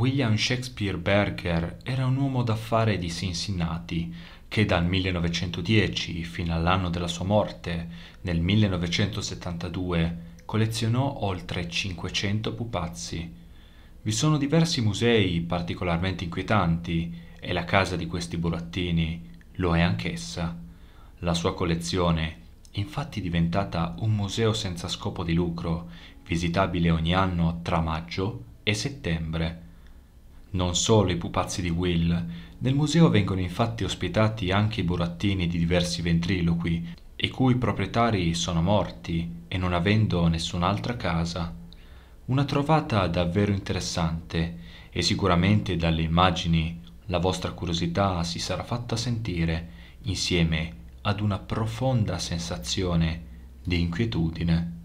William Shakespeare Berger era un uomo d'affari di Cincinnati che dal 1910 fino all'anno della sua morte, nel 1972, collezionò oltre 500 pupazzi. Vi sono diversi musei particolarmente inquietanti e la casa di questi burattini lo è anch'essa. La sua collezione, infatti diventata un museo senza scopo di lucro, visitabile ogni anno tra maggio e settembre, non solo i pupazzi di Will, nel museo vengono infatti ospitati anche i burattini di diversi ventriloqui, i cui proprietari sono morti e non avendo nessun'altra casa. Una trovata davvero interessante e sicuramente dalle immagini la vostra curiosità si sarà fatta sentire insieme ad una profonda sensazione di inquietudine.